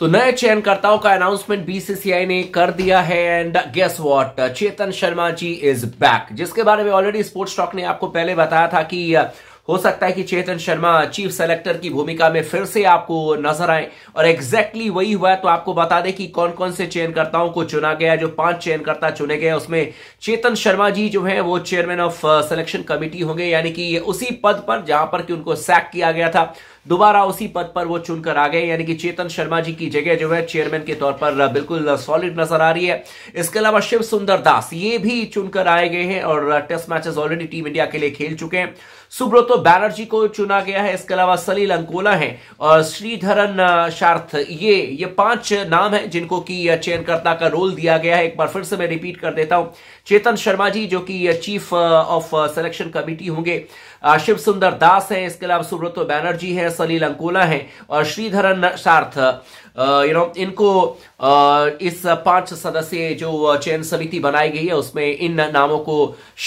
तो नए चयनकर्ताओं का अनाउंसमेंट बीसीसीआई ने कर दिया है and guess what Chetan Sharma ji is back जिसके बारे में ऑलरेडी स्पोर्ट्स स्टॉक ने आपको पहले बताया था कि हो सकता है कि चेतन शर्मा चीफ सेलेक्टर की भूमिका में फिर से आपको नजर आए और एग्जैक्टली exactly वही हुआ तो आपको बता दें कि कौन कौन से चयनकर्ताओं को चुना गया जो पांच चयनकर्ता चुने गए उसमें चेतन शर्मा जी जो है वो चेयरमैन ऑफ सिलेक्शन कमेटी होंगे यानी कि उसी पद पर जहां पर कि उनको सैक किया गया था दोबारा उसी पद पर वो चुनकर आ गए यानी कि चेतन शर्मा जी की जगह जो है चेयरमैन के तौर पर बिल्कुल सॉलिड नजर आ रही है इसके अलावा शिव सुंदर दास ये भी चुनकर आए गए हैं और test matches already team India के लिए खेल चुके हैं सुब्रतो बैनर्जी को चुना गया है इसके अलावा सलील अंकोला है और श्रीधरन शार्थ ये ये पांच नाम है जिनको कि चयनकर्ता का रोल दिया गया है एक बार फिर से मैं रिपीट कर देता हूं चेतन शर्मा जी जो कि चीफ ऑफ सिलेक्शन कमेटी होंगे शिव सुंदर दास है इसके अलावा सुब्रतो बैनर्जी है सलील अंकोला है हैं और श्रीधरन सार्थ यू नो इनको इस पांच सदस्यीय जो चयन समिति बनाई गई है उसमें इन नामों को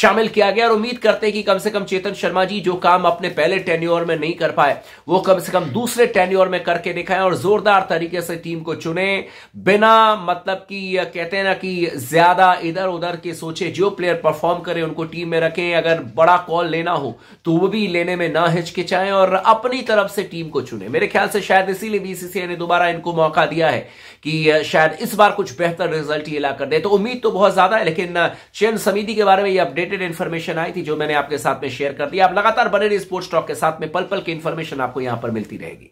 शामिल किया गया और उम्मीद करते हैं कि कम से कम चेतन शर्मा जी जो काम अपने पहले टेन्योर में नहीं कर पाए वो कम से कम हम्म। दूसरे टेन्योर में करके दिखाएं और जोरदार तरीके से टीम को चुने बिना मतलब कि कहते हैं ना कि ज्यादा इधर उधर के सोचे जो प्लेयर परफॉर्म करे उनको टीम में रखें अगर बड़ा कॉल लेना हो तो वो भी लेने में ना हिचकिचाएं और अपनी तरफ से टीम को चुने मेरे ख्याल से शायद इसीलिए बीसीसीआई ने दोबारा इनको मौका दिया है कि शायद इस बार कुछ बेहतर रिजल्ट ये लाकर दे तो उम्मीद तो बहुत ज्यादा है लेकिन चयन समिति के बारे में ये अपडेटेड इन्फॉर्मेशन आई थी जो मैंने आपके साथ में शेयर कर दिया आप लगातार बने रही स्पोर्ट्स स्टॉक के साथ में पल पल की इन्फॉर्मेशन आपको यहां पर मिलती रहेगी